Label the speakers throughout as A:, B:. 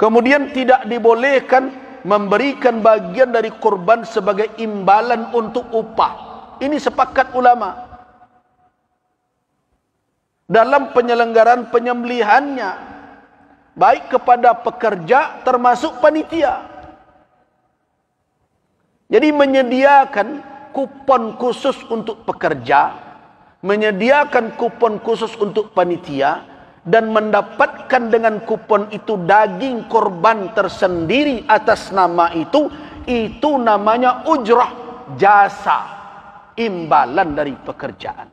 A: Kemudian tidak dibolehkan memberikan bagian dari kurban sebagai imbalan untuk upah. Ini sepakat ulama. Dalam penyelenggaraan penyembelihannya baik kepada pekerja termasuk panitia. Jadi menyediakan kupon khusus untuk pekerja, menyediakan kupon khusus untuk panitia, dan mendapatkan dengan kupon itu daging korban tersendiri atas nama itu itu namanya ujrah jasa imbalan dari pekerjaan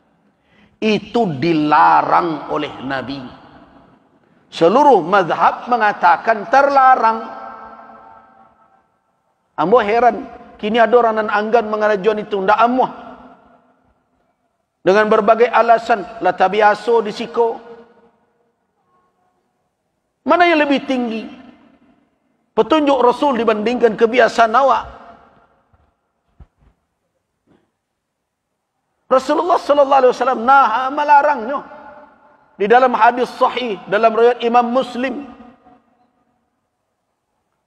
A: itu dilarang oleh nabi seluruh mazhab mengatakan terlarang ambo heran kini ada orang nan anggan mengajuan itu tidak amuh dengan berbagai alasan la tabiaso disiko mana yang lebih tinggi? Petunjuk Rasul dibandingkan kebiasaan awak. Rasulullah sallallahu alaihi wasallam naha melarangnya. Di dalam hadis sahih dalam riwayat Imam Muslim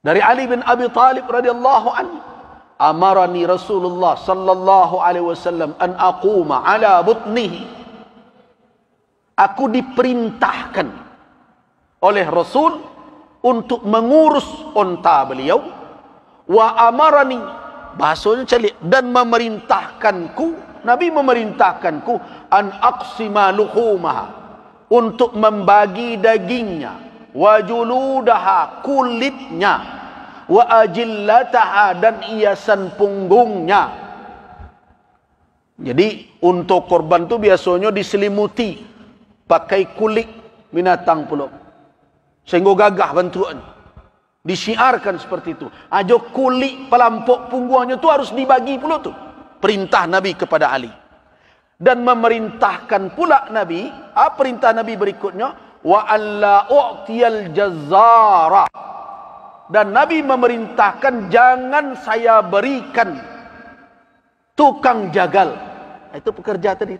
A: dari Ali bin Abi Talib radhiyallahu anhu amarani Rasulullah sallallahu alaihi wasallam an aquma ala butnihi aku diperintahkan oleh Rasul untuk mengurus unta beliau wa amarani bahasanya celik dan memerintahkanku Nabi memerintahkanku an aqsima luhumaha untuk membagi dagingnya wa juludaha kulitnya wa ajillataha dan iasan punggungnya jadi untuk korban tu biasanya diselimuti pakai kulit binatang pulau Sehingga gagah bantuan Disiarkan seperti itu. Ajo kulit pelampok punggungnya tu harus dibagi pula tu. Perintah Nabi kepada Ali. Dan memerintahkan pula Nabi. Ah, perintah Nabi berikutnya. Wa alla u'tiyal jazara. Dan Nabi memerintahkan jangan saya berikan tukang jagal. Itu pekerja tadi.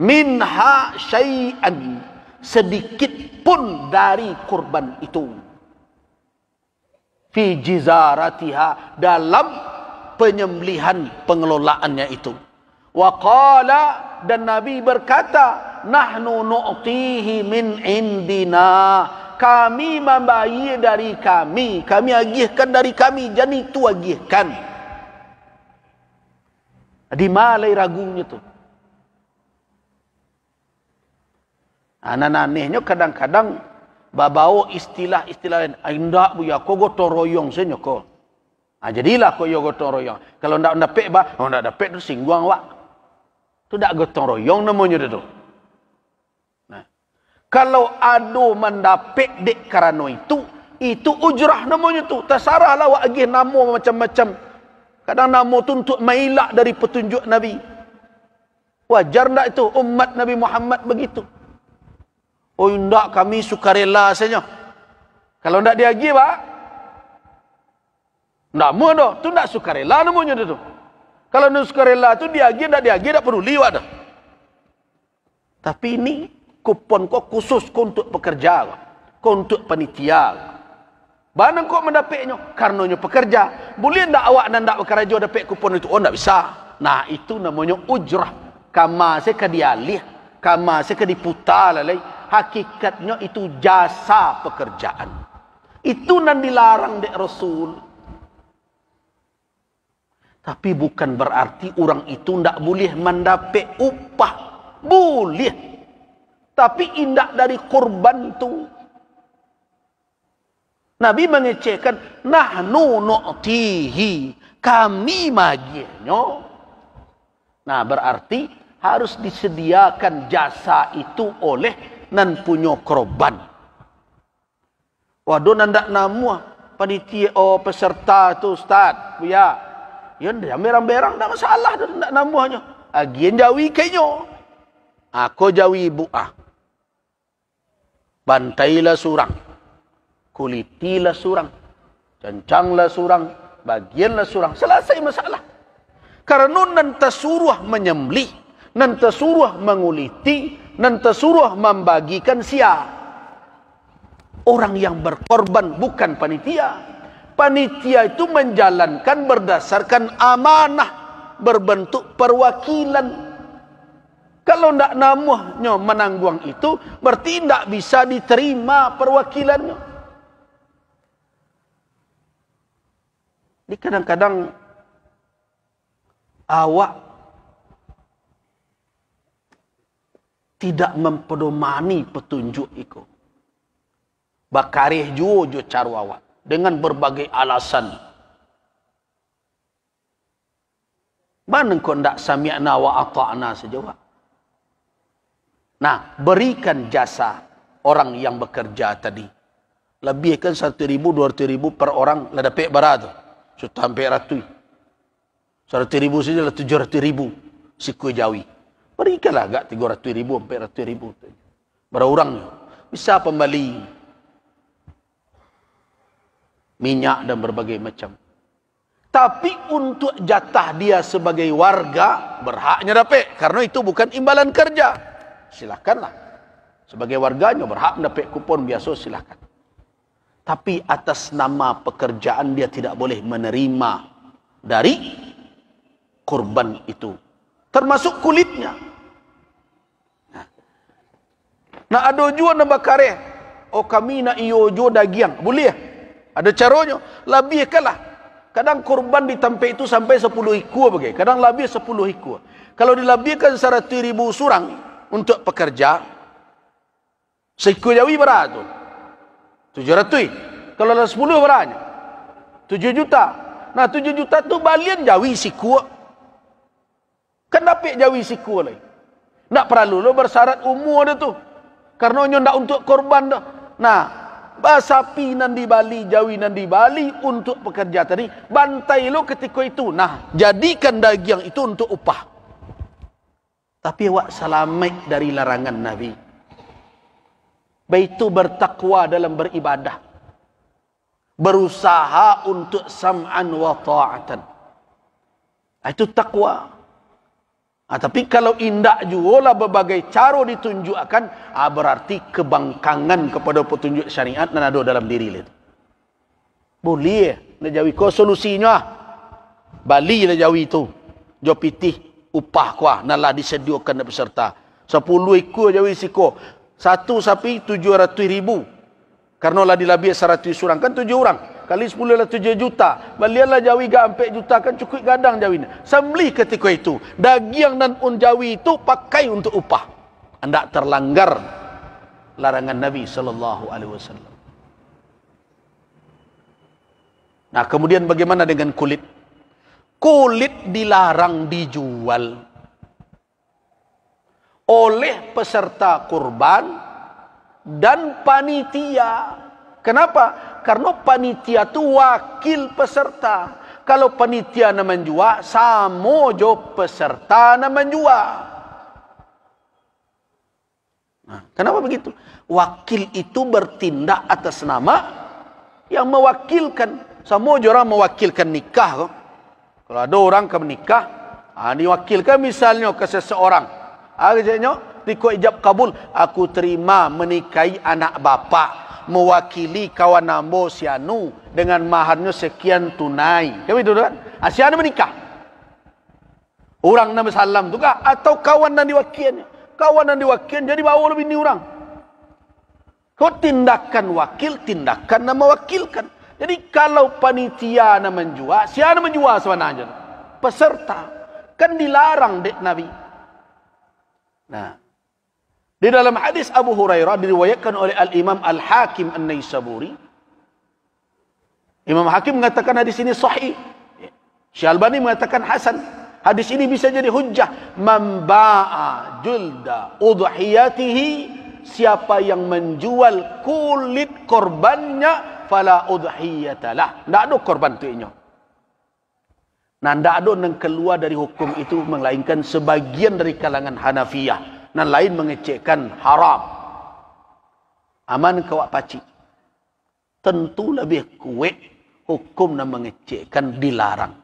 A: Minha syai'an sedikit pun dari kurban itu. Fi jizaratiha dalam penyembelihan pengelolaannya itu. Wa qala dan Nabi berkata, nahnu nu'tihi min indina. Kami membayar dari kami, kami agihkan dari kami, jadi itu agihkan. Di malai ragunya tuh. Anak anehnya kadang-kadang babau istilah-istilah lain. Indak bu ya, kau gotong royong senyo kau. Ha, ah, jadilah kau ya gotong royong. Kalau tidak ndak pek ba, kalau oh, ndak dapat terus singguang wak. Tu ndak gotong royong namanya tu. Nah. Kalau ado mendapat dek karano itu, itu ujrah namanya tu. Tersarahlah wak gih namu macam-macam. Kadang namu tuntut untuk mailak dari petunjuk Nabi. Wajar ndak itu umat Nabi Muhammad begitu. Oh tidak kami sukarela saja. Kalau tidak dia pergi pak. Tidak mau dah. Itu tidak sukarela namanya itu. Kalau tidak rela itu dia pergi, tidak dia pergi, tidak perlu liwat dah. Tapi ini kupon kau khusus kau untuk pekerja. Kau untuk penitia. Bagaimana kau mendapatnya? Karena kau pekerja. Boleh tidak awak dan tidak bekerja dapat kupon itu? Oh tidak bisa. Nah itu namanya ujrah. Kamu saya kedialih. Kamu saya kediputar lah lagi hakikatnya itu jasa pekerjaan. Itu nan dilarang dek Rasul. Tapi bukan berarti orang itu tidak boleh mendapat upah. Boleh. Tapi indak dari korban itu. Nabi mengecekkan mengecekan, nahnu nu'tihi kami majinya. Nah berarti harus disediakan jasa itu oleh nan punyo korban. Waduh nan dak namua panitia oh peserta tu ustaz, buya. Yen dia berang-berang dak masalah dak nak namuanya. Agian jawi kayaknya. Aku jawi buah. Bantailah surang. Kulitilah surang. Cancanglah surang. Bagianlah surang. Selesai masalah. Karena nanta suruh menyembli. Nanta suruh menguliti dan tersuruh membagikan sia. Orang yang berkorban bukan panitia. Panitia itu menjalankan berdasarkan amanah berbentuk perwakilan. Kalau tidak namuhnya menanggung itu, berarti tidak bisa diterima perwakilannya. Ini kadang-kadang awak tidak mempedomani petunjuk itu. Bakarih juo juo carwawat dengan berbagai alasan. Mana kau tidak sami'na atau ata'na sejawab? Nah, berikan jasa orang yang bekerja tadi. Lebihkan satu ribu, dua ribu per orang. Lada pek barat tu. Sudah sampai ratu. Satu ribu saja, lah tujuh ratus ribu. siku jawi. Berikanlah agak 300 ribu, 400 ribu. Berapa orangnya? Bisa pembeli minyak dan berbagai macam. Tapi untuk jatah dia sebagai warga, berhaknya dapat. Karena itu bukan imbalan kerja. Silakanlah. Sebagai warganya berhak mendapat kupon biasa, silakan. Tapi atas nama pekerjaan dia tidak boleh menerima dari korban itu. Termasuk kulitnya. Nak ada jual nambah kare. Oh kami nak iyo jual daging. Boleh? Eh? Ada caranya. Lebih kalah. Kadang korban di tempat itu sampai 10 ikut bagi. Kadang lebih 10 ikut. Kalau dilabihkan 100 ribu surang untuk pekerja. Seikut jawi berapa itu? 700. Kalau ada 10 berapa? 7 juta. Nah 7 juta tu balian jawi sikua. Kenapa dapat jawi sikut lagi. Nak perlu lo bersyarat umur dia tu. Karena nyo ndak untuk korban dah. Nah, basapi nan di Bali, jawi nan di Bali untuk pekerja tadi, bantai lo ketika itu. Nah, jadikan daging itu untuk upah. Tapi wak salamik dari larangan Nabi. Baitu bertakwa dalam beribadah. Berusaha untuk sam'an wa ta'atan. Itu takwa. Ah, tapi kalau indak juga lah berbagai cara ditunjukkan, ha, berarti kebangkangan kepada petunjuk syariat dan ada dalam diri dia. Boleh. Eh, nak jawi kau solusinya. Ah. Bali lah jawi tu. Jauh pitih upah kuah. Nalah disediakan dan peserta. Sepuluh ikut jawi siku. Satu sapi tujuh ratus ribu. Karena lah dilabih seratus orang. Kan tujuh orang. Kali sepuluh ialah tujuh juta. Belialah jawi ke 4 juta kan cukup gadang jawi ni. Saya ketika itu. Daging dan un jawi itu pakai untuk upah. Anda terlanggar larangan Nabi sallallahu alaihi wasallam. Nah, kemudian bagaimana dengan kulit? Kulit dilarang dijual oleh peserta kurban dan panitia. Kenapa? karena panitia tu wakil peserta. Kalau panitia nak menjual, sama jo peserta nak menjual. Nah, ha, kenapa begitu? Wakil itu bertindak atas nama yang mewakilkan. Sama jo orang mewakilkan nikah. Kok. Kalau ada orang ke menikah, ah, ha, wakilkan. misalnya ke seseorang. Ah, Kerjanya, tiko ijab kabul, aku terima menikahi anak bapa mewakili kawan nambo si anu dengan maharnya sekian tunai. Kau itu kan? Ah, si anu menikah. Orang nama salam tu kah? Atau kawan nanti wakilnya, Kawan nanti wakil jadi bawa lebih ni orang. Kau tindakan wakil, tindakan nama wakilkan. Jadi kalau panitia nak menjual, siapa nak menjual sebenarnya? Peserta. Kan dilarang dek Nabi. Nah, di dalam hadis Abu Hurairah diriwayatkan oleh Al Imam Al Hakim An Naisaburi. Imam Hakim mengatakan hadis ini sahih. Syalbani mengatakan hasan. Hadis ini bisa jadi hujjah. Mamba'a julda udhiyatihi. Siapa yang menjual kulit korbannya. Fala udhiyatalah. Tidak ada korban itu inyo. Nah, tidak ada yang keluar dari hukum itu. Melainkan sebagian dari kalangan Hanafiyah. Dan lain mengecekkan haram. Aman kawak pacik. Tentu lebih kuat hukum dan mengecekkan dilarang.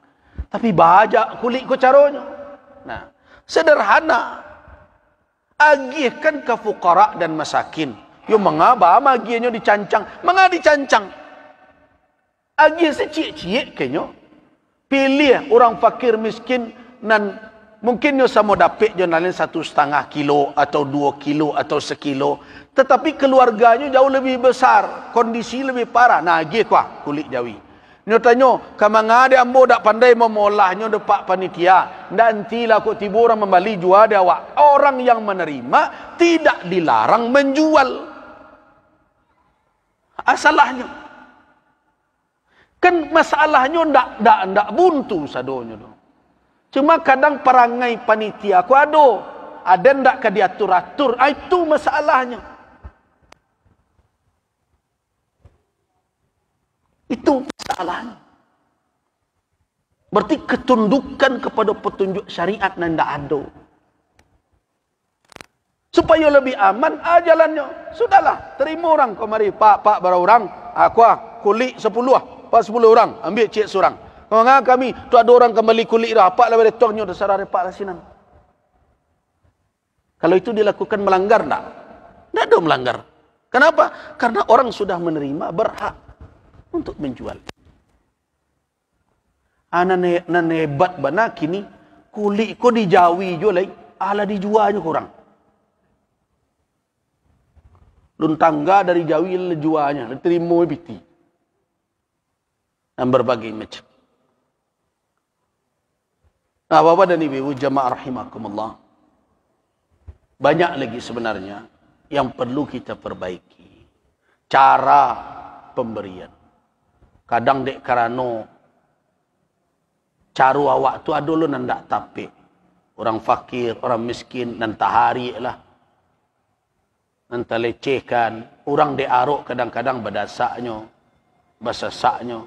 A: Tapi bajak kulit ku caranya. Nah, sederhana. Agihkan ke fukara dan masakin. Yo mengapa magianya dicancang? Mengapa dicancang? Agih secik-cik kenyo. Pilih orang fakir miskin nan Mungkin dia sama dapat dia dalam satu setengah kilo atau dua kilo atau sekilo. Tetapi keluarganya jauh lebih besar. Kondisi lebih parah. Nah, lagi kuah kulit jawi. Dia tanya, kemang ada ambo tak pandai memolahnya depak panitia. Nantilah kok tiba orang membeli jual dia awak. Orang yang menerima tidak dilarang menjual. Asalahnya. Kan masalahnya tidak buntu sadonya. Tidak. Cuma kadang perangai panitia aku ado. Ada ndak ke diatur-atur? Ah, itu masalahnya. Itu masalahnya. Berarti ketundukan kepada petunjuk syariat dan tidak ada. Supaya lebih aman, ah jalannya. Sudahlah, terima orang kau mari. Pak, pak, berapa orang? Ah, aku ah, kulit sepuluh ah. Pak sepuluh orang, ambil cik seorang. Kau ha, ngah kami tu ada orang kembali kulit dah. Apa lah boleh tuangnya dah sarah repak sinan. Kalau itu dilakukan melanggar tak? Tidak ada melanggar. Kenapa? Karena orang sudah menerima berhak untuk menjual. Anak ha, ne nebat bana kini kulit ko dijawi jual lagi. ala dijualnya kurang. Lun tangga dari jawi lejualnya, terima piti. Dan berbagai macam. Nah, bapa dan ibu jemaah rahimakumullah. Banyak lagi sebenarnya yang perlu kita perbaiki. Cara pemberian. Kadang dek karano caru awak tu ada lu nandak tapi Orang fakir, orang miskin, nanti hari lah. Nanti lecehkan. Orang dek arok kadang-kadang berdasaknya. Basasaknya.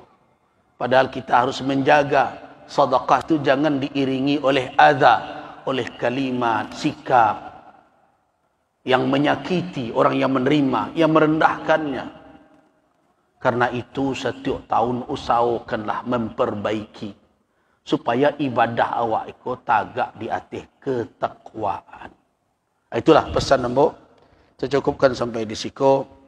A: Padahal kita harus menjaga sedekah itu jangan diiringi oleh azab oleh kalimat sikap yang menyakiti orang yang menerima yang merendahkannya karena itu setiap tahun usahakanlah memperbaiki supaya ibadah awak itu tagak di atas ketakwaan itulah pesan nombor saya cukupkan sampai di sikap